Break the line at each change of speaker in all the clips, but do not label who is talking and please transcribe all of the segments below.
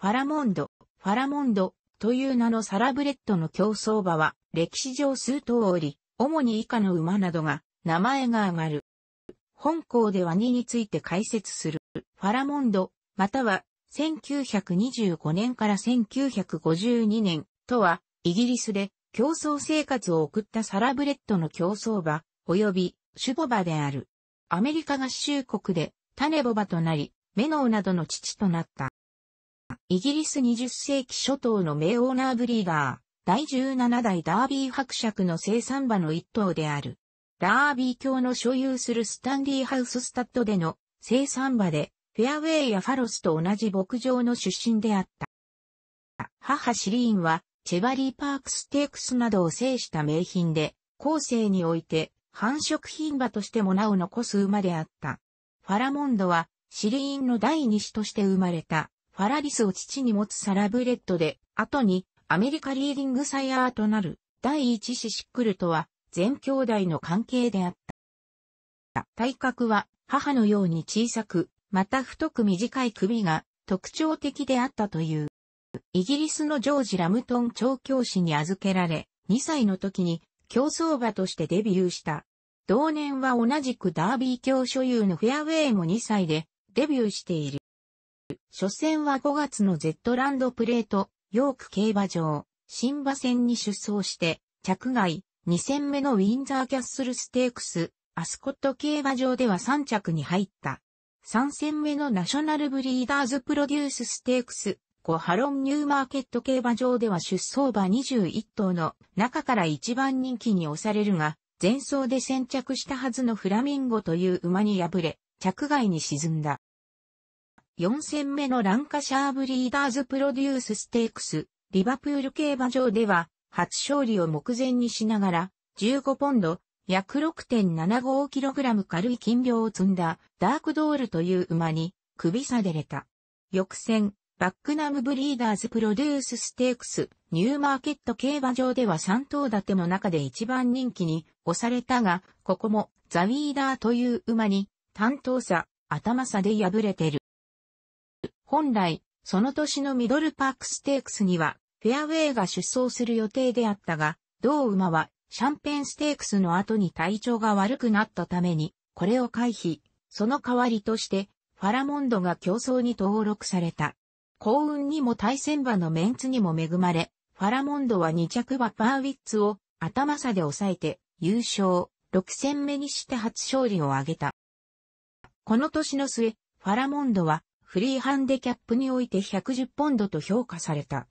ファラモンド、ファラモンドという名のサラブレッドの競争馬は歴史上数頭おり、主に以下の馬などが名前が上がる。本校では2について解説する。ファラモンド、または1925年から1952年とはイギリスで競争生活を送ったサラブレッドの競争馬及びュボ馬である。アメリカ合衆国で種ボバとなり、メノーなどの父となった。イギリス20世紀初頭の名オーナーブリーダー、第17代ダービー伯爵の生産馬の一頭である。ダービー卿の所有するスタンリーハウススタッドでの生産馬で、フェアウェイやファロスと同じ牧場の出身であった。母シリーンは、チェバリーパークステークスなどを制した名品で、後世において繁殖品馬としても名を残す馬であった。ファラモンドは、シリーンの第二子として生まれた。ファラリスを父に持つサラブレッドで、後にアメリカリーディングサイヤーとなる第一子シックルとは全兄弟の関係であった。体格は母のように小さく、また太く短い首が特徴的であったという。イギリスのジョージ・ラムトン調教師に預けられ、2歳の時に競走馬としてデビューした。同年は同じくダービー教所有のフェアウェイも2歳でデビューしている。初戦は5月の Z ランドプレート、ヨーク競馬場、新馬戦に出走して、着外、2戦目のウィンザーキャッスルステークス、アスコット競馬場では3着に入った。3戦目のナショナルブリーダーズプロデュースステークス、コハロンニューマーケット競馬場では出走馬21頭の中から一番人気に押されるが、前走で先着したはずのフラミンゴという馬に敗れ、着外に沈んだ。4戦目のランカシャーブリーダーズプロデュースステークス、リバプール競馬場では、初勝利を目前にしながら、15ポンド、約 6.75kg 軽い金量を積んだダークドールという馬に首差でれた。翌戦、バックナムブリーダーズプロデュースステークスニューマーケット競馬場では3頭立ての中で一番人気に押されたが、ここもザウィーダーという馬に担当者、頭差で敗れてる。本来、その年のミドルパークステークスには、フェアウェイが出走する予定であったが、同馬はシャンペンステークスの後に体調が悪くなったために、これを回避。その代わりとして、ファラモンドが競争に登録された。幸運にも対戦馬のメンツにも恵まれ、ファラモンドは2着馬パーウィッツを頭差で抑えて優勝、6戦目にして初勝利を挙げた。この年の末、ファラモンドはフリーハンデキャップにおいて110ポンドと評価された。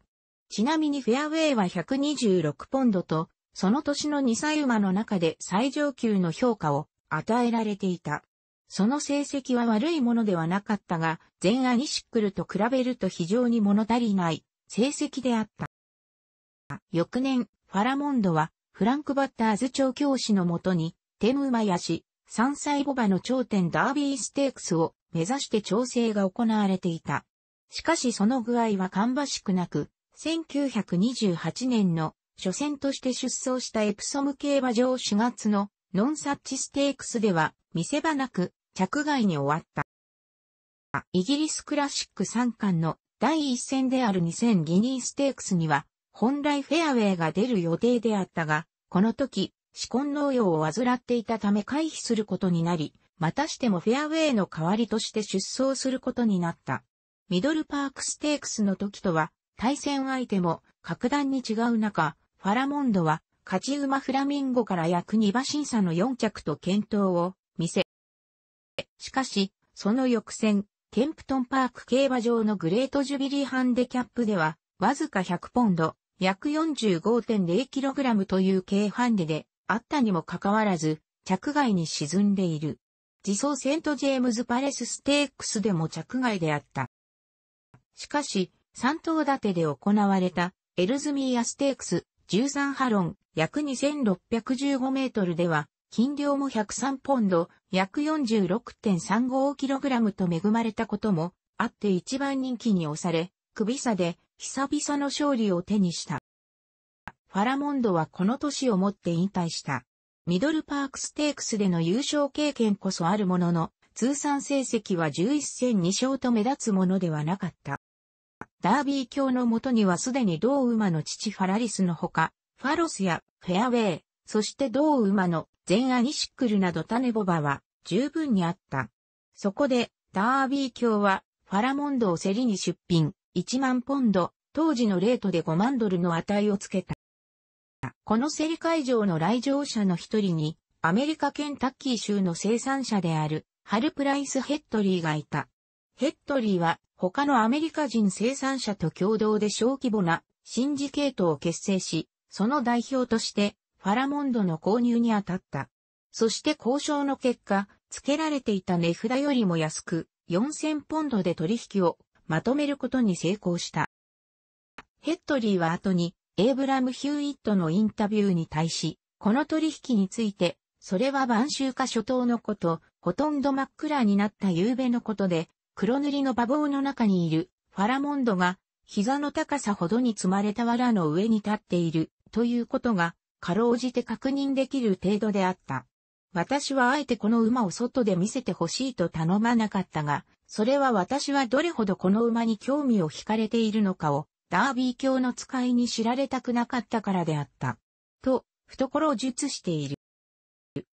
ちなみにフェアウェイは126ポンドと、その年の2歳馬の中で最上級の評価を与えられていた。その成績は悪いものではなかったが、前アニシックルと比べると非常に物足りない成績であった。翌年、ファラモンドは、フランク・バッターズ調教師のもとに、テム・マヤシ、山歳。ボバの頂点ダービーステークスを目指して調整が行われていた。しかしその具合は芳しくなく、1928年の初戦として出走したエプソム競馬場4月のノンサッチステークスでは見せ場なく着外に終わった。イギリスクラシック3冠の第1戦である2000ギニーステークスには本来フェアウェイが出る予定であったが、この時、試婚農業を患っていたため回避することになり、またしてもフェアウェイの代わりとして出走することになった。ミドルパークステークスの時とは、対戦相手も格段に違う中、ファラモンドは、勝ち馬フラミンゴから約2馬審査の4着と検討を見せ。しかし、その翌戦、ケンプトンパーク競馬場のグレートジュビリーハンデキャップでは、わずか100ポンド、約 45.0kg という軽ハンデであったにもかかわらず、着外に沈んでいる。自走セントジェームズパレスステークスでも着外であった。しかし、三頭立てで行われたエルズミーアステークス13ハロン約2615メートルでは、斤量も103ポンド約4 6 3 5ラムと恵まれたこともあって一番人気に押され、首差で久々の勝利を手にした。ファラモンドはこの年をもって引退した。ミドルパークステークスでの優勝経験こそあるものの、通算成績は11戦2勝と目立つものではなかった。ダービー卿のもとにはすでに同馬の父ファラリスのほか、ファロスやフェアウェイ、そして同馬の全アニシックルなど種ボバは十分にあった。そこで、ダービー卿はファラモンドを競りに出品、1万ポンド、当時のレートで5万ドルの値をつけた。この競り会場の来場者の一人に、アメリカケンタッキー州の生産者である、ハル・プライス・ヘッドリーがいた。ヘッドリーは、他のアメリカ人生産者と共同で小規模なシンジケートを結成し、その代表として、ファラモンドの購入に当たった。そして交渉の結果、付けられていた値札よりも安く、4000ポンドで取引をまとめることに成功した。ヘッドリーは後にエイブラム・ヒューイットのインタビューに対し、この取引について、それは晩秋化初頭のこと、ほとんど真っ暗になった夕べのことで、黒塗りの馬房の中にいるファラモンドが、膝の高さほどに積まれた藁の上に立っている、ということが、かろうじて確認できる程度であった。私はあえてこの馬を外で見せてほしいと頼まなかったが、それは私はどれほどこの馬に興味を惹かれているのかをダービー教の使いに知られたくなかったからであった。と、懐を述している。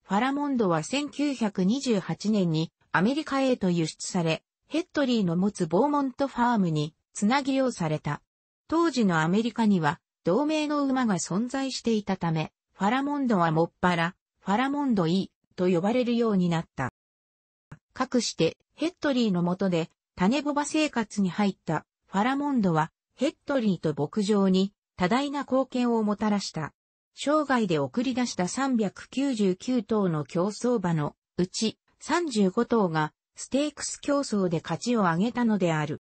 ファラモンドは1928年にアメリカへと輸出され、ヘッドリーの持つボーモントファームにつなぎうされた。当時のアメリカには同盟の馬が存在していたため、ファラモンドはもっぱら、ファラモンド E と呼ばれるようになった。かくしてヘッドリーの下で種ボバ生活に入ったファラモンドはヘッドリーと牧場に多大な貢献をもたらした。生涯で送り出した399頭の競争馬のうち35頭がステークス競争で勝ちを挙げたのである。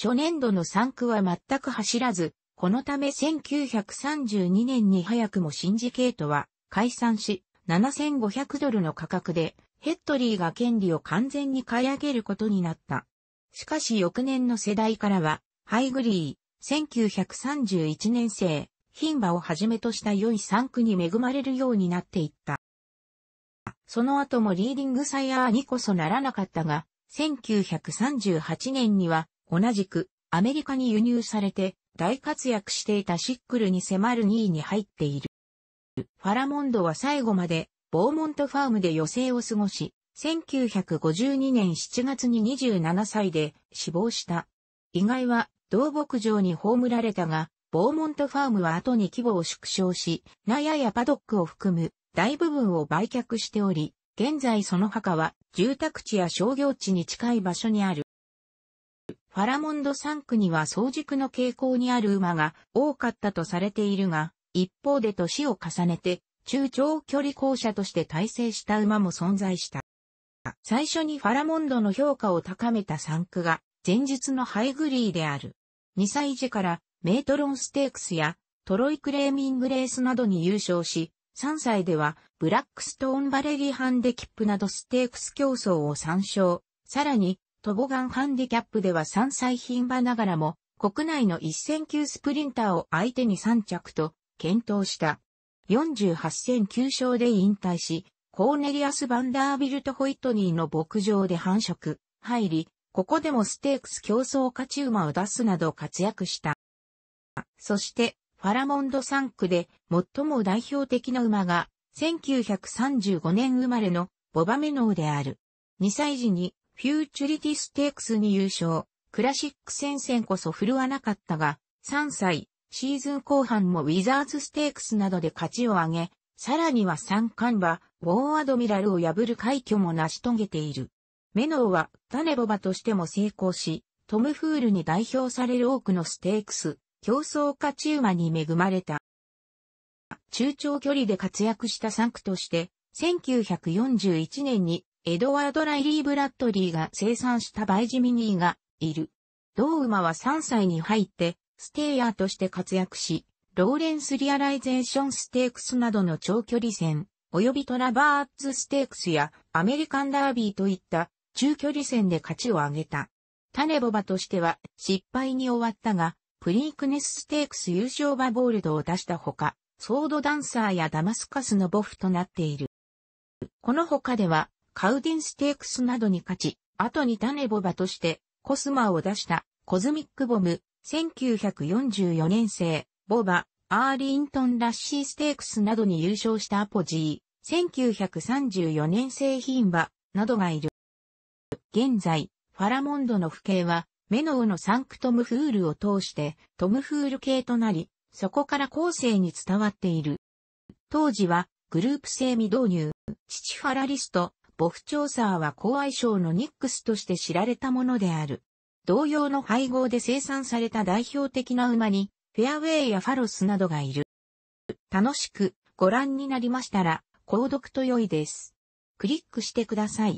初年度の3区は全く走らず、このため1932年に早くもシンジケートは解散し、7500ドルの価格でヘッドリーが権利を完全に買い上げることになった。しかし翌年の世代からは、ハイグリー、1931年生、牝馬をはじめとした良い産区に恵まれるようになっていった。その後もリーディングサイヤーにこそならなかったが、1938年には同じくアメリカに輸入されて大活躍していたシックルに迫る2位に入っている。ファラモンドは最後までボーモントファームで余生を過ごし、1952年7月に27歳で死亡した。意外は同牧場に葬られたが、ボーモントファームは後に規模を縮小し、ナヤやパドックを含む大部分を売却しており、現在その墓は住宅地や商業地に近い場所にある。ファラモンド3区には早熟の傾向にある馬が多かったとされているが、一方で年を重ねて中長距離校舎として体制した馬も存在した。最初にファラモンドの評価を高めた3区が前述のハイグリーである。2歳時からメートロンステークスやトロイクレーミングレースなどに優勝し、3歳ではブラックストーンバレリーハンデキップなどステークス競争を参照。さらに、トボガンハンディキャップでは3歳牝馬ながらも、国内の1000級スプリンターを相手に3着と、検討した。48戦9勝で引退し、コーネリアス・バンダービルト・ホイットニーの牧場で繁殖、入り、ここでもステークス競争勝ち馬を出すなど活躍した。そして、ファラモンド3区で最も代表的な馬が、1935年生まれのボバメノーである。2歳時にフューチュリティステークスに優勝。クラシック戦線こそ振るわなかったが、3歳、シーズン後半もウィザーズステークスなどで勝ちを挙げ、さらには三冠馬、ウォーアドミラルを破る快挙も成し遂げている。メノーはタネボバとしても成功し、トムフールに代表される多くのステークス、競争勝ち馬に恵まれた。中長距離で活躍した3区として、1941年にエドワード・ライリー・ブラッドリーが生産したバイジミニーがいる。同馬は3歳に入って、ステイヤーとして活躍し、ローレンス・リアライゼーション・ステークスなどの長距離戦、及びトラバーツ・ステークスやアメリカン・ダービーといった中距離戦で勝ちを挙げた。タネボバとしては失敗に終わったが、プリークネスステークス優勝馬ボールドを出したほか、ソードダンサーやダマスカスのボフとなっている。この他では、カウディンステークスなどに勝ち、後にタネボバとしてコスマを出したコズミックボム、1944年生、ボバ、アーリントンラッシーステークスなどに優勝したアポジー、1934年製品馬などがいる。現在、ファラモンドの父兄は、メノウのサンクトムフールを通して、トムフール系となり、そこから後世に伝わっている。当時は、グループ性未導入、父ファラリスト、ボフチョーサーは高愛称のニックスとして知られたものである。同様の配合で生産された代表的な馬に、フェアウェイやファロスなどがいる。楽しくご覧になりましたら、購読と良いです。クリックしてください。